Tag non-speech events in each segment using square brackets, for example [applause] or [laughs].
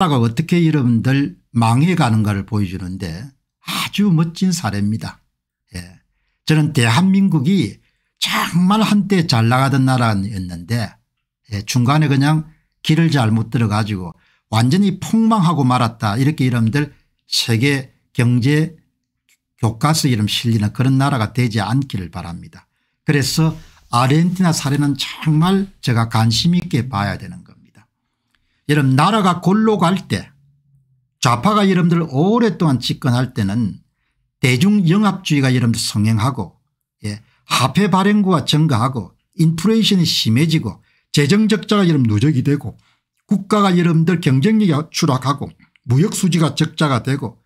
나라가 어떻게 여러분들 망해가는가를 보여주는데 아주 멋진 사례입니다. 예. 저는 대한민국이 정말 한때 잘 나가던 나라였는데 예. 중간에 그냥 길을 잘못 들어가지고 완전히 폭망하고 말았다 이렇게 여러분들 세계 경제 교과서 이름 실리는 그런 나라가 되지 않기를 바랍니다. 그래서 아르헨티나 사례는 정말 제가 관심 있게 봐야 되는 여러분 나라가 골로 갈때 좌파가 여러분들 오랫동안 집권할 때는 대중영합주의가 여러분들 성행하고 예, 화폐 발행구가 증가하고 인플레이션이 심해지고 재정적자가 여러분 누적이 되고 국가가 여러분들 경쟁력이 추락하고 무역수지가 적자가 되고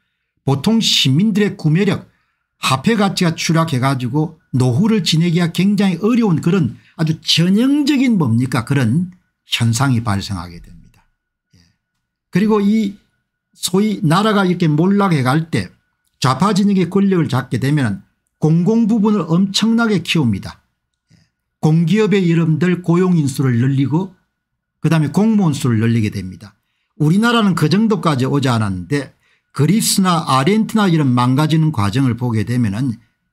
보통 시민들의 구매력 화폐 가치가 추락해 가지고 노후를 지내기가 굉장히 어려운 그런 아주 전형적인 뭡니까 그런 현상이 발생하게 됩니다. 그리고 이 소위 나라가 이렇게 몰락해 갈 때 좌파 진영의 권력을 잡게 되면 공공 부분을 엄청나게 키웁니다. 공기업의 이름들 고용인 수를 늘리고 그다음에 공무원 수를 늘리게 됩니다. 우리나라는 그 정도까지 오지 않았는데 그리스나 아르헨티나 이런 망가지는 과정을 보게 되면 은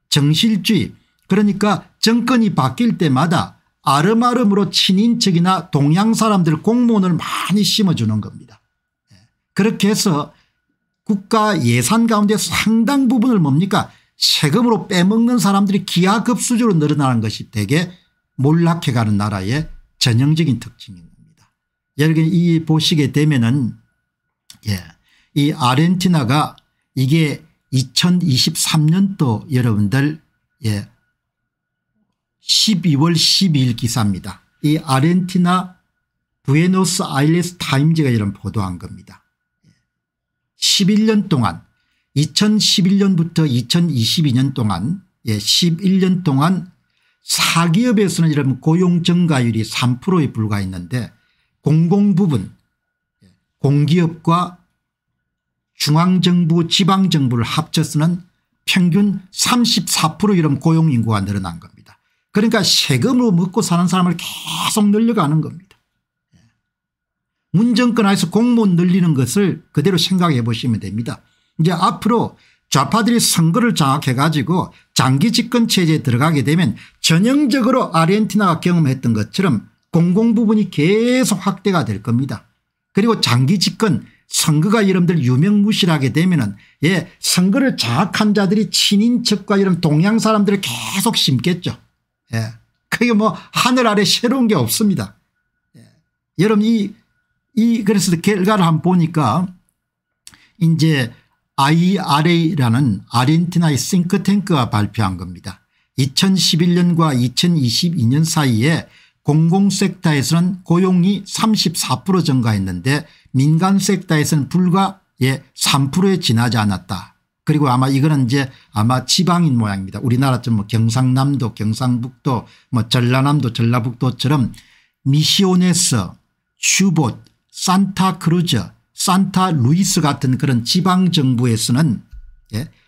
정실주의 그러니까 정권이 바뀔 때마다 아름아름으로 친인척이나 동양 사람들 공무원을 많이 심어주는 겁니다. 그렇게 해서 국가 예산 가운데 상당 부분을 뭡니까 세금으로 빼먹는 사람들이 기하급수적으로 늘어나는 것이 대개 몰락해가는 나라의 전형적인 특징입니다. 여러분 이 보시게 되면은 예, 이 아르헨티나가 이게 2023년도 여러분들 예, 12월 12일 기사입니다. 이 아르헨티나 부에노스 아일레스 타임즈가 이런 보도한 겁니다. 11년 동안 2011년부터 2022년 동안 예, 11년 동안 사기업에서는 여러 고용증가율이 3%에 불과했는데 공공부분 공기업과 중앙정부 지방정부를 합쳐서는 평균 34% 이런 고용인구가 늘어난 겁니다. 그러니까 세금으로 먹고 사는 사람을 계속 늘려가는 겁니다. 문정권 하에서 공무원 늘리는 것을 그대로 생각해 보시면 됩니다. 이제 앞으로 좌파들이 선거를 장악해 가지고 장기 집권 체제에 들어가게 되면 전형적으로 아르헨티나가 경험했던 것처럼 공공 부분이 계속 확대가 될 겁니다. 그리고 장기 집권 선거가 여러분들 유명무실하게 되면은 예 선거를 장악한 자들이 친인척과 이런 동양 사람들을 계속 심겠죠. 예. 그게 뭐 하늘 아래 새로운 게 없습니다. 예. 여러분 이이 그래서 결과를 한번 보니까 이제 IRA라는 아르헨티나의 싱크탱크가 발표한 겁니다. 2011년과 2022년 사이에 공공섹터에서는 고용이 34% 증가했는데 민간섹터에서는 불과 예 3%에 지나지 않았다. 그리고 아마 이거는 이제 아마 지방인 모양입니다. 우리나라처럼 뭐 경상남도 경상북도 뭐 전라남도 전라북도처럼 미시온에서 슈봇 산타크루즈, 산타루이스 같은 그런 지방정부에서는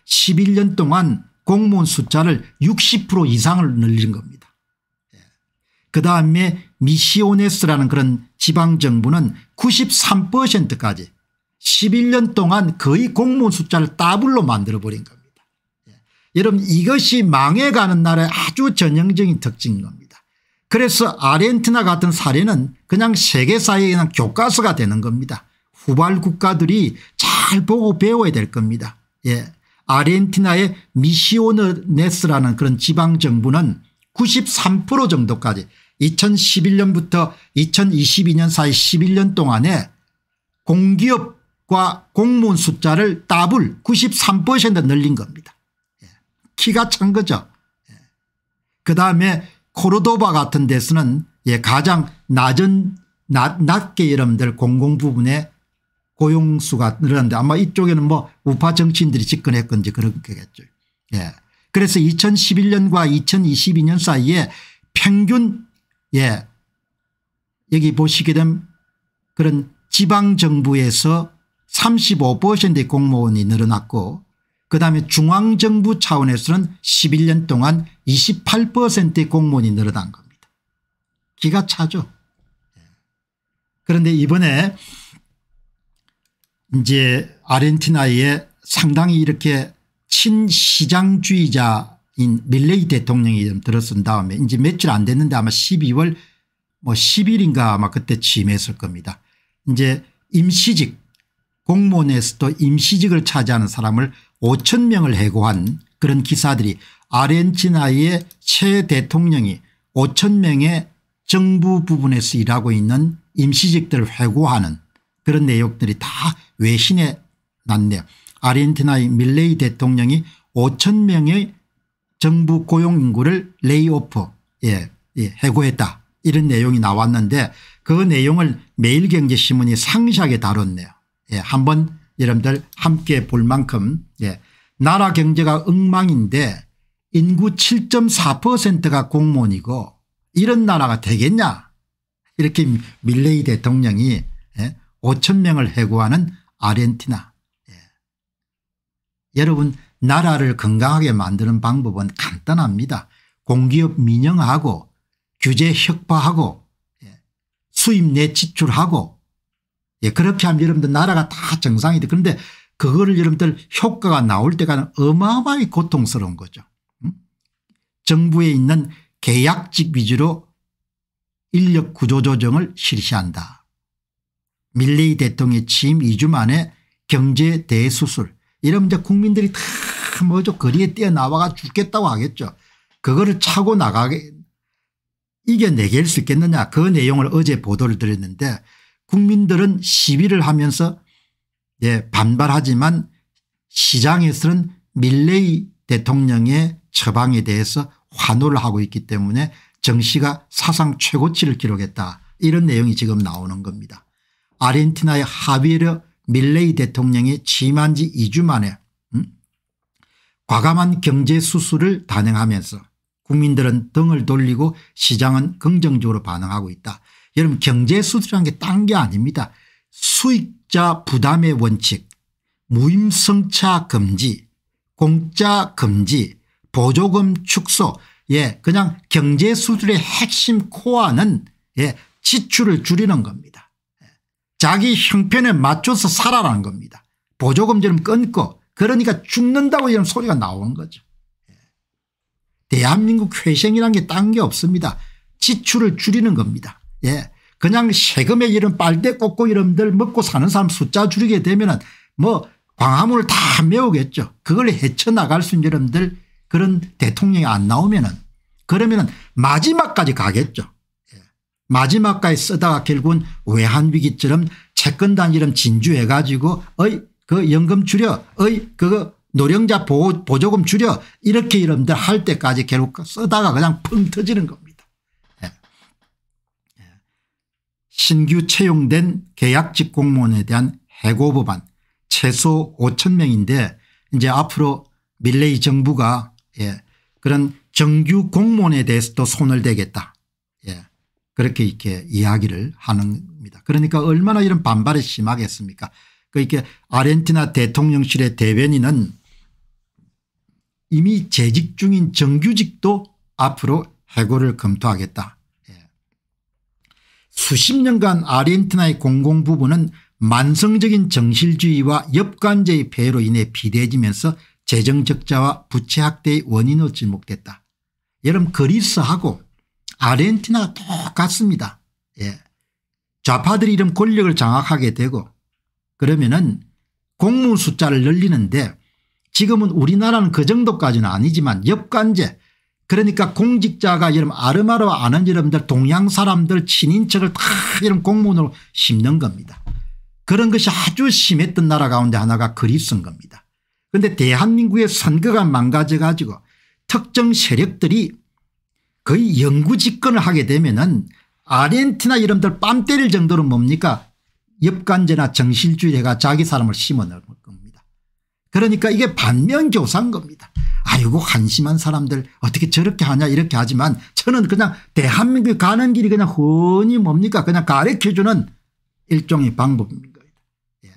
11년 예, 동안 공무원 숫자를 60% 이상을 늘린 겁니다. 예. 그 다음에 미시오네스라는 그런 지방정부는 93%까지 11년 동안 거의 공무원 숫자를 따블로 만들어버린 겁니다. 예. 여러분 이것이 망해가는 나라의 아주 전형적인 특징인 겁니다. 그래서 아르헨티나 같은 사례는 그냥 세계사의 에한 교과서가 되는 겁니다. 후발 국가들이 잘 보고 배워야 될 겁니다. 예. 아르헨티나의 미시오네스라는 그런 지방정부는 93% 정도까지 2011년부터 2022년 사이 11년 동안에 공기업과 공무원 숫자를 더블 93% 늘린 겁니다. 예. 키가 찬 거죠. 예. 그다음에 코르도바 같은 데서는 예, 가장 낮은 낮, 낮게 여러분들 공공 부분에 고용수가 늘었는데 아마 이쪽에는 뭐 우파 정치인들이 집권했건지 그런 거겠죠. 예. 그래서 2011년과 2022년 사이에 평균 예 여기 보시게 되면 그런 지방정부에서 35%의 공무원이 늘어났고 그다음에 중앙정부 차원에서는 11년 동안 28%의 공무원이 늘어난 겁니다. 기가 차죠. 그런데 이번에 이제 아르헨티나에 상당히 이렇게 친시장주의자인 밀레이 대통령이 좀 들어선 다음에 이제 며칠 안 됐는데 아마 12월 뭐 10일인가 아마 그때 취임했을 겁니다. 이제 임시직 공무원에서도 임시직을 차지하는 사람을 5천 명을 해고한 그런 기사들이 아르헨티나의 최 대통령이 5천 명의 정부 부분에서 일하고 있는 임시직들을 회고하는 그런 내용들이 다 외신에 났네요. 아르헨티나의 밀레이 대통령이 5천 명의 정부 고용 인구를 레이오프 예, 예, 해고했다 이런 내용이 나왔는데 그 내용을 매일경제신문이 상시하게 다뤘네요. 예, 한번 여러분들 함께 볼 만큼 예. 나라 경제가 엉망인데 인구 7.4%가 공무원이고 이런 나라가 되겠냐 이렇게 밀레이 대통령이 5천 예, 명을 해고하는 아르헨티나 예. 여러분 나라를 건강하게 만드는 방법은 간단합니다. 공기업 민영하고 화 규제 혁파하고 예. 수입 내 지출하고 예. 그렇게 하면 여러분들 나라가 다 정상이 돼. 그런데 그거를 여러분들 효과가 나올 때가 어마어마하게 고통스러운 거죠. 정부에 있는 계약직 위주로 인력 구조조정을 실시한다. 밀레이 대통령의 취임 2주 만에 경제 대수술 이러면 이제 국민들이 다 뭐죠 거리에 뛰어나와가 죽겠다고 하겠죠. 그거를 차고 나가게 이겨내길 수 있겠느냐 그 내용을 어제 보도를 드렸는데 국민들은 시위를 하면서 예, 반발하지만 시장에서는 밀레이 대통령의 처방에 대해서 환호를 하고 있기 때문에 정시가 사상 최고치를 기록했다 이런 내용이 지금 나오는 겁니다. 아르헨티나의 하비에르 밀레이 대통령이 취임한 지 2주 만에 음? 과감한 경제 수술을 단행하면서 국민들은 등을 돌리고 시장은 긍정적으로 반응하고 있다. 여러분 경제 수술이라는 게 딴 게 아닙니다. 수익 공짜 부담의 원칙, 무임승차 금지, 공짜 금지, 보조금 축소, 예, 그냥 경제 수준의 핵심 코어는 예, 지출을 줄이는 겁니다. 예, 자기 형편에 맞춰서 살아라는 겁니다. 보조금 좀 끊고 그러니까 죽는다고 이런 소리가 나오는 거죠. 예. 대한민국 회생이라는 게 딴 게 없습니다. 지출을 줄이는 겁니다. 예. 그냥 세금에 이런 빨대 꽂고 이런들 먹고 사는 사람 숫자 줄이게 되면 은뭐 광화문을 다 메우겠죠. 그걸 헤쳐나갈 수 있는 여러분들 그런 대통령이 안 나오면은 그러면은 마지막까지 가겠죠. 예. 마지막까지 쓰다가 결국은 외환위기처럼 채권단 이름 진주해 가지고 어이 그 연금 줄여 어이 그거 노령자 보 보조금 줄여 이렇게 이름들 할 때까지 결국 쓰다가 그냥 펑 터지는 겁니다. 신규 채용된 계약직 공무원에 대한 해고 법안 최소 5천 명인데 이제 앞으로 밀레이 정부가 예, 그런 정규 공무원에 대해서도 손을 대겠다. 예, 그렇게 이렇게 이야기를 하는 겁니다. 그러니까 얼마나 이런 반발이 심하겠습니까. 그러니까 아르헨티나 대통령실의 대변인은 이미 재직 중인 정규직도 앞으로 해고를 검토하겠다. 수십 년간 아르헨티나의 공공부부은 만성적인 정실주의와 엽관제의 폐해로 인해 비대해지면서 재정적자와 부채 확대의 원인으로 지목됐다. 여러분 그리스하고 아르헨티나가 똑같습니다. 예. 좌파들이 이런 권력을 장악하게 되고 그러면은 공무 숫자를 늘리는데 지금은 우리나라는 그 정도까지는 아니지만 역관제 그러니까 공직자가 여러분 아름아로 아는 여러분들 동양 사람들 친인척을 다 이런 공문으로 심는 겁니다. 그런 것이 아주 심했던 나라 가운데 하나가 그리스인 겁니다. 그런데 대한민국의 선거가 망가져 가지고 특정 세력들이 거의 영구 집권을 하게 되면은 아르헨티나 이름들 빰 때릴 정도로 뭡니까? 엽간제나 정실주의가 자기 사람을 심어 넣을 겁니다. 그러니까 이게 반면교사인 겁니다. 아이고 한심한 사람들 어떻게 저렇게 하냐 이렇게 하지만 저는 그냥 대한민국 가는 길이 그냥 훤히 뭡니까 그냥 가르쳐주는 일종의 방법입니다. 예.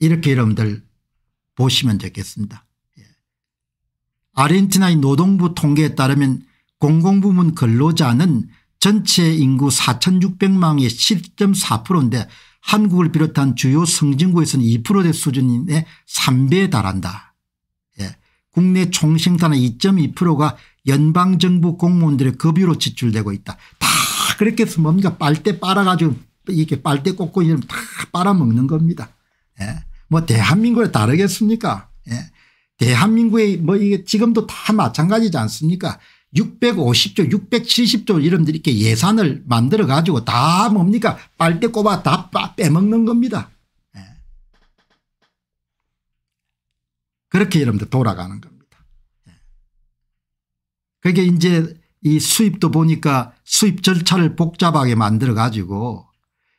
이렇게 여러분들 보시면 되겠습니다. 예. 아르헨티나의 노동부 통계에 따르면 공공부문 근로자는 전체 인구 4600만의 10.4%인데 한국을 비롯한 주요 성진국에서는 2%대 수준의 3배에 달한다. 예. 국내 총생산의 2.2%가 연방정부 공무원들의 급여로 지출되고 있다. 다 그렇게 해서 뭡니까 빨대 빨아가지고 이렇게 빨대 꽂고 이러면 다 빨아먹는 겁니다. 예. 뭐 대한민국에 다르겠습니까 예. 대한민국의 뭐 이게 지금도 다 마찬가지지 않습니까 650조 670조 이런 이렇게 예산을 만들어 가지고 다 뭡니까 빨대 꼽아 다 빼먹는 겁니다. 예. 그렇게 여러분들 돌아가는 겁니다. 예. 그게 이제 이 수입도 보니까 수입 절차를 복잡하게 만들어 가지고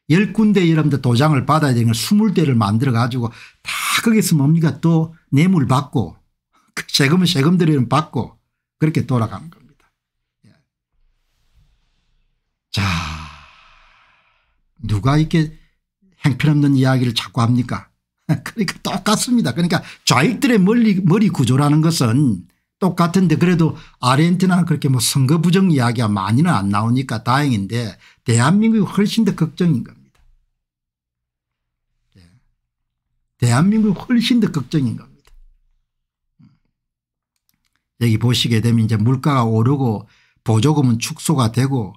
10군데 여러분들 도장을 받아야 되는 20대를 만들어 가지고 다 거기서 뭡니까 또 뇌물 받고 세금은 그 세금들이 받고 그렇게 돌아가는 겁니다. 누가 이렇게 행편없는 이야기를 자꾸 합니까 [laughs] 그러니까 똑같습니다. 그러니까 좌익들의 머리, 머리 구조라는 것은 똑같은데 그래도 아르헨티나 그렇게 뭐 선거 부정 이야기가 많이는 안 나오니까 다행인데 대한민국이 훨씬 더 걱정인 겁니다. 네. 대한민국이 훨씬 더 걱정인 겁니다. 음. 여기 보시게 되면 이제 물가가 오르고 보조금은 축소가 되고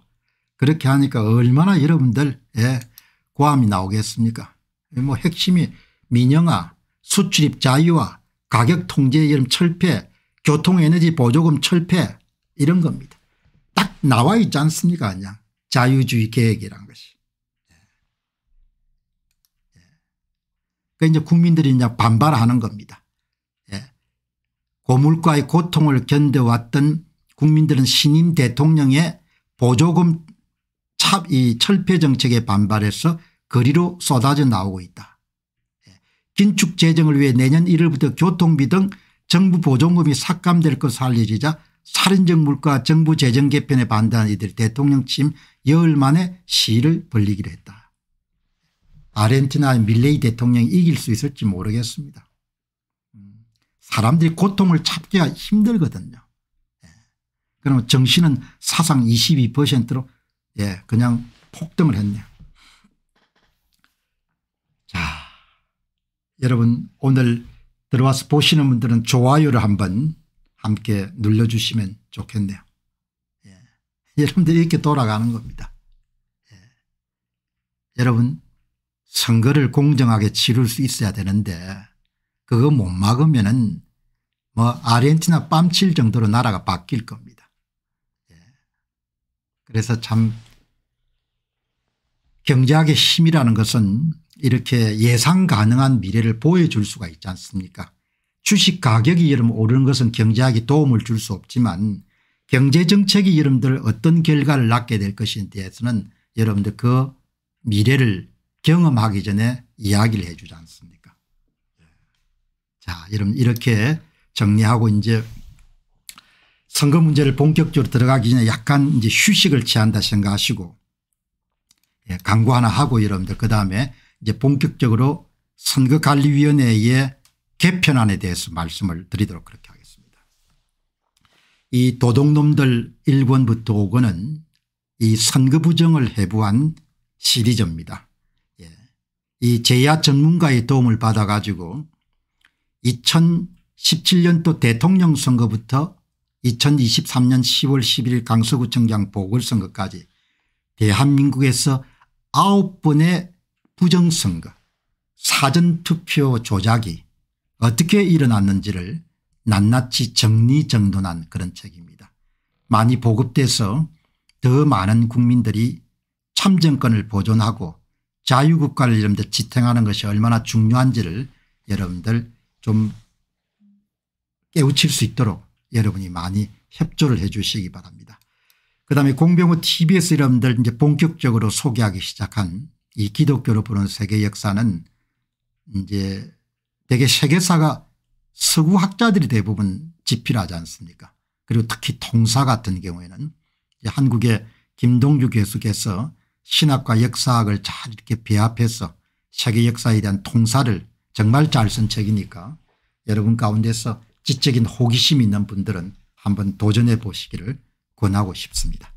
그렇게 하니까 얼마나 여러분들의 예, 고함이 나오겠습니까 예, 뭐 핵심이 민영화 수출입 자유화 가격 통제 이런 철폐 교통에너지 보조금 철폐 이런 겁니다. 딱 나와 있지 않습니까 그냥 자유주의 계획이란 것이. 예. 그 이제 국민들이 이제 반발하는 겁니다. 예. 고물가의 고통을 견뎌왔던 국민들은 신임 대통령의 보조금 이 철폐 정책에 반발해서 거리로 쏟아져 나오고 있다. 예. 긴축 재정을 위해 내년 1월부터 교통비 등 정부 보조금이 삭감될 것을 알려지자 살인적 물가 정부 재정 개편에 반대한 이들 대통령 취 열흘 만에 시위를 벌리기로 했다. 아르헨티나의 밀레이 대통령이 이길 수 있을지 모르겠습니다. 음, 사람들이 고통을 참기가 힘들거든요. 예. 그러면 정신은 사상 22%로 예, 그냥 폭등을 했네요. 자, 여러분 오늘 들어와서 보시는 분들은 좋아요를 한번 함께 눌러주시면 좋겠네요. 예. 여러분들이 이렇게 돌아가는 겁니다. 예. 여러분 선거를 공정하게 치를 수 있어야 되는데 그거 못 막으면 은뭐 아르헨티나 뺨칠 정도로 나라가 바뀔 겁니다. 예, 그래서 참 경제학의 힘이라는 것은 이렇게 예상 가능한 미래를 보여줄 수가 있지 않습니까 주식 가격이 이름 오르는 것은 경제학이 도움을 줄 수 없지만 경제정책이 이름들 어떤 결과를 낳게 될것인 대해서는 여러분들 그 미래를 경험하기 전에 이야기를 해 주지 않습니까 예. 자 여러분 이렇게 정리하고 이제 선거 문제를 본격적으로 들어가기 전에 약간 이제 휴식을 취한다 생각하시고 예, 강구 하나 하고 여러분들 그다음에 이제 본격적으로 선거관리위원회의 개편안에 대해서 말씀을 드리도록 그렇게 하겠습니다. 이 도둑놈들 1권부터 5권은 이 선거 부정을 해부한 시리즈입니다. 예. 이 제야 전문가의 도움을 받아 가지고 2017년도 대통령 선거부터 2023년 10월 11일 강서구청장 보궐선거까지 대한민국에서 아홉 번의 부정선거 사전투표 조작이 어떻게 일어났는지를 낱낱이 정리정돈한 그런 책입니다. 많이 보급돼서 더 많은 국민들이 참정권을 보존하고 자유국가를 여러분들 지탱하는 것이 얼마나 중요한지를 여러분들 좀 깨우칠 수 있도록 여러분이 많이 협조를 해 주시기 바랍니다. 그다음에 공병호 tbs 여러분들 이제 본격적으로 소개하기 시작한 이 기독교로 보는 세계 역사는 이제 대개 세계사가 서구학자들이 대부분 집필하지 않습니까 그리고 특히 통사 같은 경우에는 한국의 김동주 교수께서 신학과 역사학을 잘 이렇게 배합해서 세계 역사에 대한 통사를 정말 잘 쓴 책이니까 여러분 가운데서 지적인 호기심 있는 분들은 한번 도전해 보시기를 권하고 싶습니다.